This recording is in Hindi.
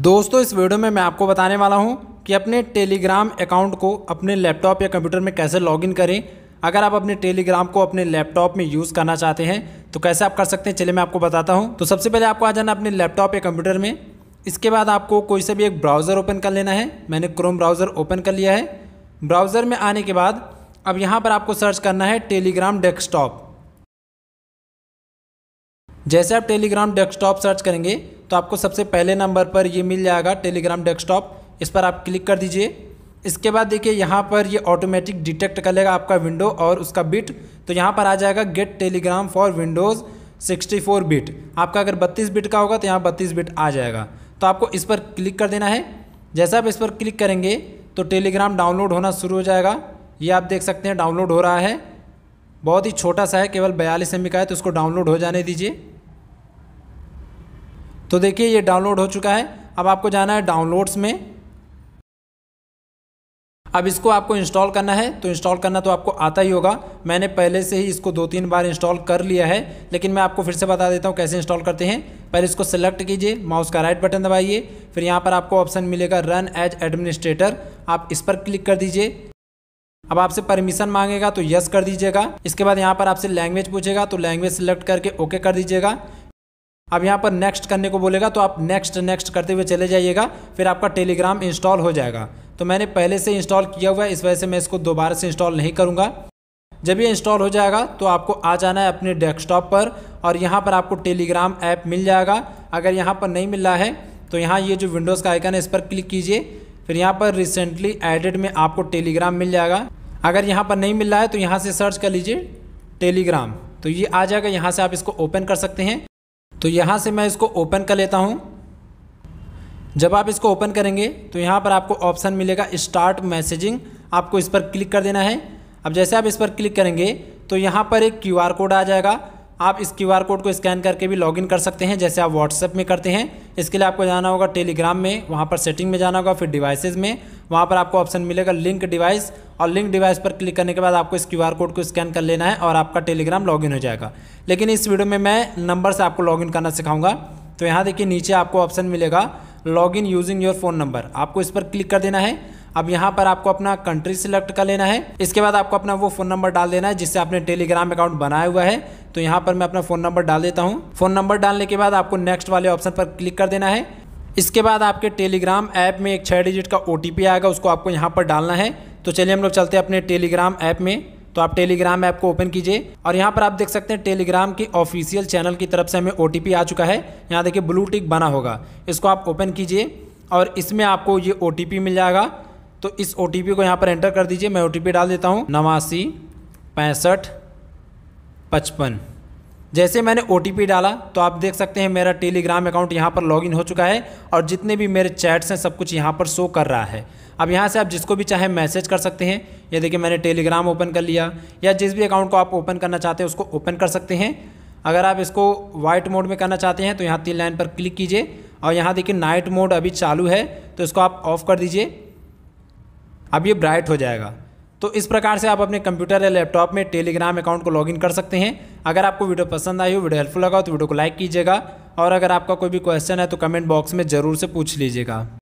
दोस्तों इस वीडियो में मैं आपको बताने वाला हूं कि अपने टेलीग्राम अकाउंट को अपने लैपटॉप या कंप्यूटर में कैसे लॉगिन करें अगर आप अपने टेलीग्राम को अपने लैपटॉप में यूज़ करना चाहते हैं तो कैसे आप कर सकते हैं चलिए मैं आपको बताता हूं तो सबसे पहले आपको आ जाना अपने लैपटॉप या कंप्यूटर में इसके बाद आपको कोई सा भी एक ब्राउज़र ओपन कर लेना है मैंने क्रोम ब्राउज़र ओपन कर लिया है ब्राउज़र में आने के बाद अब यहाँ पर आपको सर्च करना है टेलीग्राम डेस्कटॉप जैसे आप टेलीग्राम डेस्कटॉप सर्च करेंगे तो आपको सबसे पहले नंबर पर ये मिल जाएगा टेलीग्राम डेस्कटॉप इस पर आप क्लिक कर दीजिए इसके बाद देखिए यहाँ पर ये ऑटोमेटिक डिटेक्ट कर लेगा आपका विंडो और उसका बिट तो यहाँ पर आ जाएगा get Telegram for Windows 64 bit आपका अगर 32 बिट का होगा तो यहाँ 32 बिट आ जाएगा तो आपको इस पर क्लिक कर देना है जैसा आप इस पर क्लिक करेंगे तो टेलीग्राम डाउनलोड होना शुरू हो जाएगा ये आप देख सकते हैं डाउनलोड हो रहा है बहुत ही छोटा सा है केवल बयालीस एम का है तो उसको डाउनलोड हो जाने दीजिए तो देखिए ये डाउनलोड हो चुका है अब आपको जाना है डाउनलोड्स में अब इसको आपको इंस्टॉल करना है तो इंस्टॉल करना तो आपको आता ही होगा मैंने पहले से ही इसको दो तीन बार इंस्टॉल कर लिया है लेकिन मैं आपको फिर से बता देता हूँ कैसे इंस्टॉल करते हैं पहले इसको सेलेक्ट कीजिए माउस का राइट बटन दबाइए फिर यहाँ पर आपको ऑप्शन मिलेगा रन एज एडमिनिस्ट्रेटर आप इस पर क्लिक कर दीजिए अब आपसे परमिशन मांगेगा तो यस कर दीजिएगा इसके बाद यहाँ पर आपसे लैंग्वेज पूछेगा तो लैंग्वेज सेलेक्ट करके ओके कर दीजिएगा अब यहाँ पर नेक्स्ट करने को बोलेगा तो आप नेक्स्ट नेक्स्ट करते हुए चले जाइएगा फिर आपका टेलीग्राम इंस्टॉल हो जाएगा तो मैंने पहले से इंस्टॉल किया हुआ है इस वजह से मैं इसको दोबारा से इंस्टॉल नहीं करूँगा जब ये इंस्टॉल हो जाएगा तो आपको आ जाना है अपने डेस्कटॉप पर और यहाँ पर आपको टेलीग्राम ऐप मिल जाएगा अगर यहाँ पर नहीं मिल रहा है तो यहाँ ये जो विंडोज़ का आइकन है इस पर क्लिक कीजिए फिर यहाँ पर रिसेंटली एडिड में आपको टेलीग्राम मिल जाएगा अगर यहाँ पर नहीं मिल रहा है तो यहाँ से सर्च कर लीजिए टेलीग्राम तो ये आ जाएगा यहाँ से आप इसको ओपन कर सकते हैं तो यहाँ से मैं इसको ओपन कर लेता हूँ जब आप इसको ओपन करेंगे तो यहाँ पर आपको ऑप्शन मिलेगा स्टार्ट मैसेजिंग आपको इस पर क्लिक कर देना है अब जैसे आप इस पर क्लिक करेंगे तो यहाँ पर एक क्यू कोड आ जाएगा आप इस क्यू कोड को स्कैन करके भी लॉगिन कर सकते हैं जैसे आप व्हाट्सएप में करते हैं इसके लिए आपको जाना होगा टेलीग्राम में वहाँ पर सेटिंग में जाना होगा फिर डिवाइसेज में वहाँ पर आपको ऑप्शन मिलेगा लिंक डिवाइस और लिंक डिवाइस पर क्लिक करने के बाद आपको इस क्यूआर कोड को स्कैन कर लेना है और आपका टेलीग्राम लॉगिन हो जाएगा लेकिन इस वीडियो में मैं नंबर से आपको लॉगिन करना सिखाऊंगा तो यहाँ देखिए नीचे आपको ऑप्शन मिलेगा login using your phone number आपको इस पर क्लिक कर देना है अब यहाँ पर आपको अपना कंट्री सिलेक्ट कर लेना है इसके बाद आपको अपना वो फ़ोन नंबर डाल देना है जिससे आपने टेलीग्राम अकाउंट बनाया हुआ है तो यहाँ पर मैं अपना फ़ोन नंबर डाल देता हूँ फ़ोन नंबर डालने के बाद आपको नेक्स्ट वाले ऑप्शन पर क्लिक कर देना है इसके बाद आपके टेलीग्राम ऐप में एक छः डिजिट का ओ आएगा उसको आपको यहाँ पर डालना है तो चलिए हम लोग चलते हैं अपने टेलीग्राम ऐप में तो आप टेलीग्राम ऐप को ओपन कीजिए और यहाँ पर आप देख सकते हैं टेलीग्राम की ऑफिशियल चैनल की तरफ से हमें ओ आ चुका है यहाँ देखिए ब्लू टिक बना होगा इसको आप ओपन कीजिए और इसमें आपको ये ओ मिल जाएगा तो इस ओ को यहाँ पर एंटर कर दीजिए मैं ओ डाल देता हूँ नवासी पैंसठ पचपन जैसे मैंने ओ डाला तो आप देख सकते हैं मेरा टेलीग्राम अकाउंट यहाँ पर लॉगिन हो चुका है और जितने भी मेरे चैट्स हैं सब कुछ यहाँ पर शो कर रहा है अब यहाँ से आप जिसको भी चाहे मैसेज कर सकते हैं ये देखिए मैंने टेलीग्राम ओपन कर लिया या जिस भी अकाउंट को आप ओपन करना चाहते हैं उसको ओपन कर सकते हैं अगर आप इसको वाइट मोड में करना चाहते हैं तो यहाँ तीन लाइन पर क्लिक कीजिए और यहाँ देखिए नाइट मोड अभी चालू है तो इसको आप ऑफ़ कर दीजिए अब ये ब्राइट हो जाएगा तो इस प्रकार से आप अपने कंप्यूटर या लैपटॉप में टेलीग्राम अकाउंट को लॉगिन कर सकते हैं अगर आपको वीडियो पसंद आई हो वीडियो हेल्पफुल लगा हो तो वीडियो को लाइक कीजिएगा और अगर आपका कोई भी क्वेश्चन है तो कमेंट बॉक्स में ज़रूर से पूछ लीजिएगा